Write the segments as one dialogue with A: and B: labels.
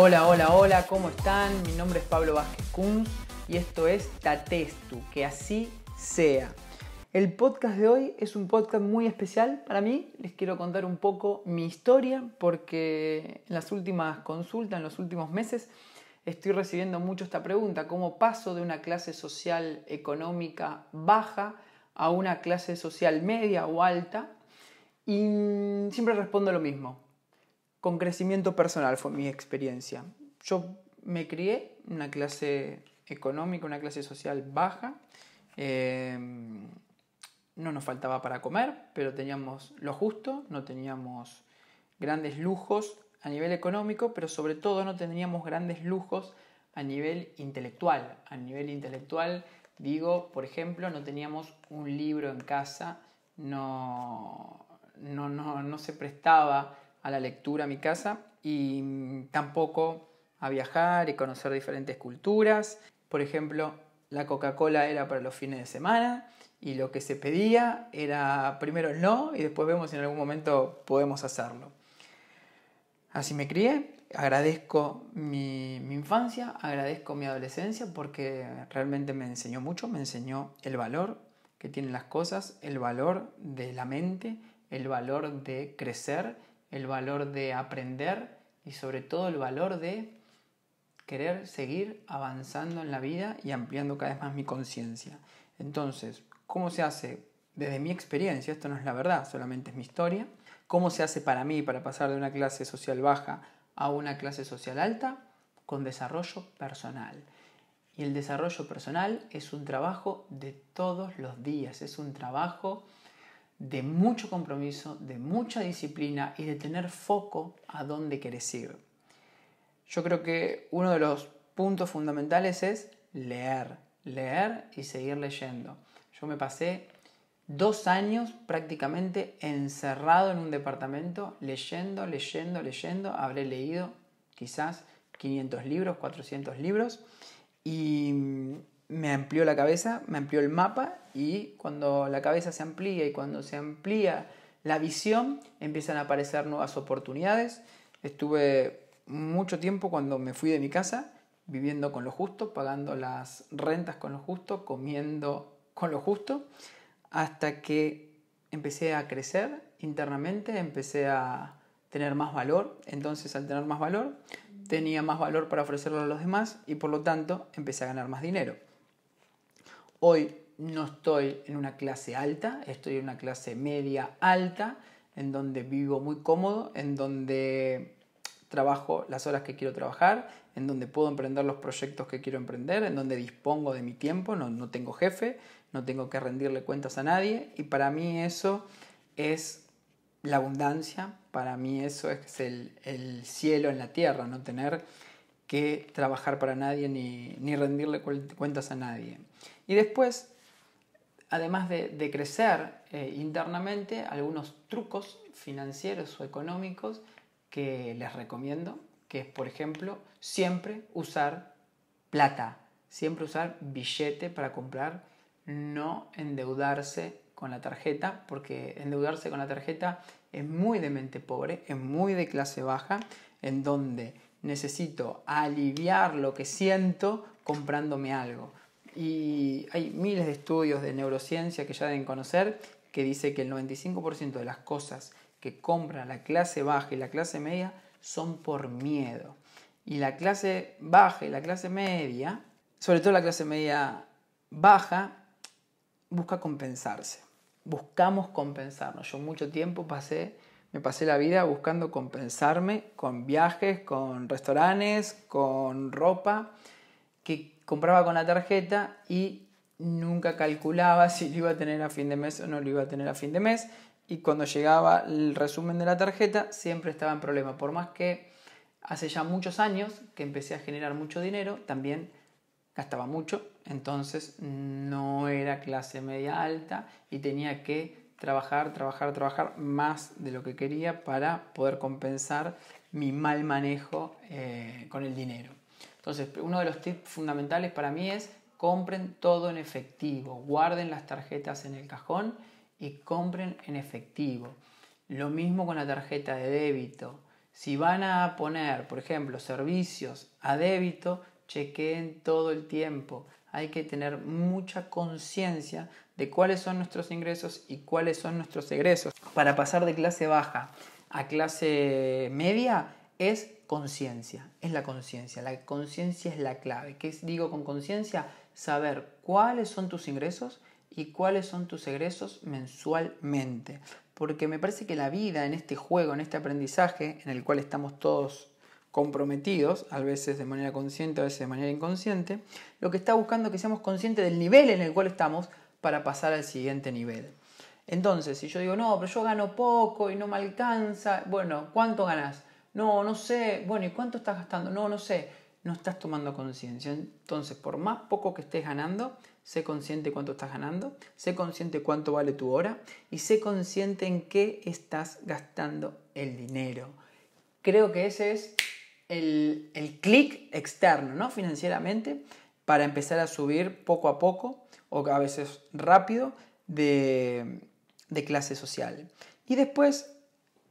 A: Hola, hola, hola, ¿cómo están? Mi nombre es Pablo Vázquez Kunz y esto es Tatestu, que así sea. El podcast de hoy es un podcast muy especial para mí. Les quiero contar un poco mi historia porque en las últimas consultas, en los últimos meses, estoy recibiendo mucho esta pregunta, cómo paso de una clase social económica baja a una clase social media o alta. Y siempre respondo lo mismo, con crecimiento personal fue mi experiencia. Yo me crié en una clase económica, una clase social baja. Em, no nos faltaba para comer, pero teníamos lo justo, no teníamos grandes lujos a nivel económico, pero sobre todo no teníamos grandes lujos a nivel intelectual. A nivel intelectual, digo, por ejemplo, no teníamos un libro en casa, no, no, no, no se prestaba a la lectura a mi casa y tampoco a viajar y conocer diferentes culturas. Por ejemplo, la Coca-Cola era para los fines de semana y lo que se pedía era primero no y después vemos si en algún momento podemos hacerlo. Así me crié, agradezco mi, mi, infancia, agradezco mi adolescencia porque realmente me enseñó mucho, me enseñó el valor que tienen las cosas, el valor de la mente, el valor de crecer el valor de aprender y sobre todo el valor de querer seguir avanzando en la vida y ampliando cada vez más mi conciencia. Entonces, ¿cómo se hace? Desde mi experiencia, esto no es la verdad, solamente es mi historia, ¿cómo se hace para mí para pasar de una clase social baja a una clase social alta? Con desarrollo personal. Y el desarrollo personal es un trabajo de todos los días, es un trabajo de mucho compromiso, de mucha disciplina y de tener foco a dónde querés ir. Yo creo que uno de los puntos fundamentales es leer, leer y seguir leyendo. Yo me pasé dos años prácticamente encerrado en un departamento, leyendo, leyendo, leyendo. Habré leído quizás 500 libros, 400 libros. Y me amplió la cabeza, me amplió el mapa y cuando la cabeza se amplía y cuando se amplía la visión, empiezan a aparecer nuevas oportunidades. Estuve mucho tiempo cuando me fui de mi casa viviendo con lo justo, pagando las rentas con lo justo, comiendo con lo justo, hasta que empecé a crecer internamente, empecé a tener más valor, entonces al tener más valor tenía más valor para ofrecerlo a los demás y por lo tanto empecé a ganar más dinero. Hoy no estoy en una clase alta, estoy en una clase media alta, en donde vivo muy cómodo, en donde trabajo las horas que quiero trabajar, en donde puedo emprender los proyectos que quiero emprender, en donde dispongo de mi tiempo, no, tengo jefe, no tengo que rendirle cuentas a nadie y para mí eso es la abundancia, para mí eso es el cielo en la tierra, no tener que trabajar para nadie ni, rendirle cuentas a nadie. Y después, además de, crecer eh, internamente, algunos trucos financieros o económicos que les recomiendo, que es, por ejemplo, siempre usar plata, siempre usar billete para comprar, no endeudarse con la tarjeta, porque endeudarse con la tarjeta es muy de mente pobre, es muy de clase baja, en donde necesito aliviar lo que siento comprándome algo. Y hay miles de estudios de neurociencia que ya deben conocer que dice que el 95% de las cosas que compra la clase baja y la clase media son por miedo. Y la clase baja y la clase media, sobre todo la clase media baja, busca compensarse. Buscamos compensarnos. Yo mucho tiempo pasé me pasé la vida buscando compensarme con viajes, con restaurantes, con ropa que compraba con la tarjeta y nunca calculaba si lo iba a tener a fin de mes o no lo iba a tener a fin de mes. Y cuando llegaba el resumen de la tarjeta siempre estaba en problema. Por más que hace ya muchos años que empecé a generar mucho dinero, también gastaba mucho. Entonces no era clase media alta y tenía que trabajar, trabajar, trabajar más de lo que quería para poder compensar mi mal manejo eh, con el dinero. Entonces, uno de los tips fundamentales para mí es compren todo en efectivo, guarden las tarjetas en el cajón y compren en efectivo. Lo mismo con la tarjeta de débito. Si van a poner, por ejemplo, servicios a débito, chequeen todo el tiempo. Hay que tener mucha conciencia de cuáles son nuestros ingresos y cuáles son nuestros egresos. Para pasar de clase baja a clase media es conciencia, es la conciencia, la conciencia es la clave. ¿Qué digo con conciencia? Saber cuáles son tus ingresos y cuáles son tus egresos mensualmente. Porque me parece que la vida en este juego, en este aprendizaje, en el cual estamos todos comprometidos, a veces de manera consciente, a veces de manera inconsciente, lo que está buscando es que seamos conscientes del nivel en el cual estamos para pasar al siguiente nivel. Entonces, si yo digo, no, pero yo gano poco y no me alcanza, bueno, ¿cuánto ganas? No, no sé, bueno, ¿y cuánto estás gastando? No, no sé, no estás tomando conciencia. Entonces, por más poco que estés ganando, sé consciente cuánto estás ganando, sé consciente cuánto vale tu hora y sé consciente en qué estás gastando el dinero. Creo que ese es el, el clic externo, ¿no? Financieramente, para empezar a subir poco a poco o a veces rápido de, de clase social. Y después,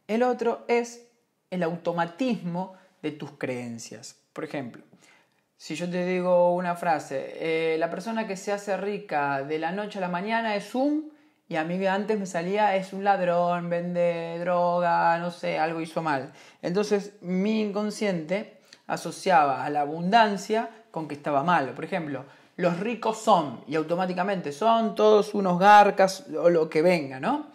A: el otro es el automatismo de tus creencias. Por ejemplo, si yo te digo una frase, eh, la persona que se hace rica de la noche a la mañana es un, y a mí antes me salía es un ladrón, vende droga, no sé, algo hizo mal. Entonces mi inconsciente asociaba a la abundancia con que estaba malo. Por ejemplo, los ricos son, y automáticamente son todos unos garcas o lo que venga, ¿no?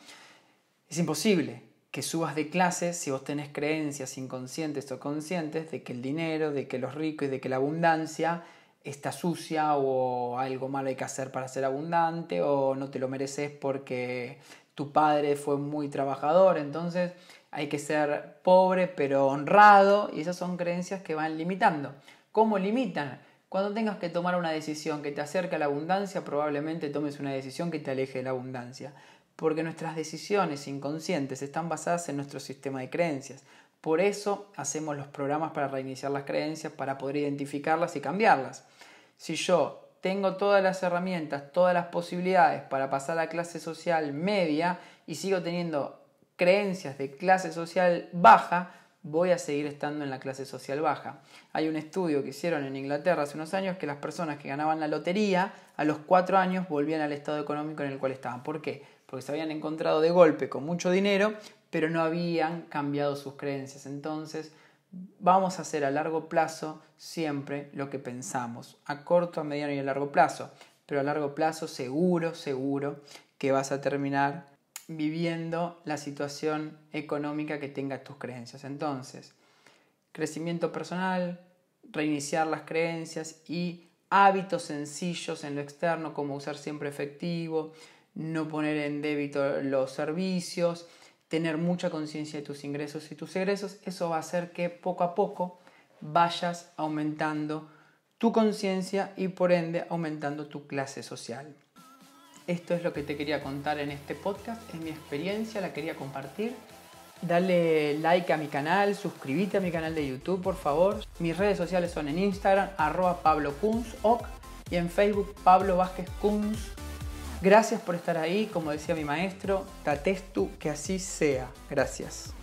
A: Es imposible que subas de clase si vos tenés creencias inconscientes o conscientes de que el dinero, de que los ricos y de que la abundancia está sucia o algo malo hay que hacer para ser abundante o no te lo mereces porque tu padre fue muy trabajador, entonces hay que ser pobre pero honrado y esas son creencias que van limitando. ¿Cómo limitan? Cuando tengas que tomar una decisión que te acerque a la abundancia, probablemente tomes una decisión que te aleje de la abundancia, porque nuestras decisiones inconscientes están basadas en nuestro sistema de creencias. Por eso hacemos los programas para reiniciar las creencias, para poder identificarlas y cambiarlas. Si yo tengo todas las herramientas, todas las posibilidades para pasar a clase social media y sigo teniendo creencias de clase social baja, voy a seguir estando en la clase social baja. Hay un estudio que hicieron en Inglaterra hace unos años que las personas que ganaban la lotería a los cuatro años volvían al estado económico en el cual estaban. ¿Por qué? Porque se habían encontrado de golpe con mucho dinero, pero no habían cambiado sus creencias. Entonces, vamos a hacer a largo plazo siempre lo que pensamos, a corto, a mediano y a largo plazo. Pero a largo plazo, seguro, seguro que vas a terminar viviendo la situación económica que tenga tus creencias. Entonces, crecimiento personal, reiniciar las creencias y hábitos sencillos en lo externo como usar siempre efectivo, no poner en débito los servicios, tener mucha conciencia de tus ingresos y tus egresos, eso va a hacer que poco a poco vayas aumentando tu conciencia y por ende aumentando tu clase social. Esto es lo que te quería contar en este podcast, es mi experiencia, la quería compartir. Dale like a mi canal, suscríbete a mi canal de YouTube, por favor. Mis redes sociales son en Instagram, arroba Pablo Kunz, ok, y en Facebook, Pablo Vázquez Kunz. Gracias por estar ahí, como decía mi maestro, tatestu que así sea. Gracias.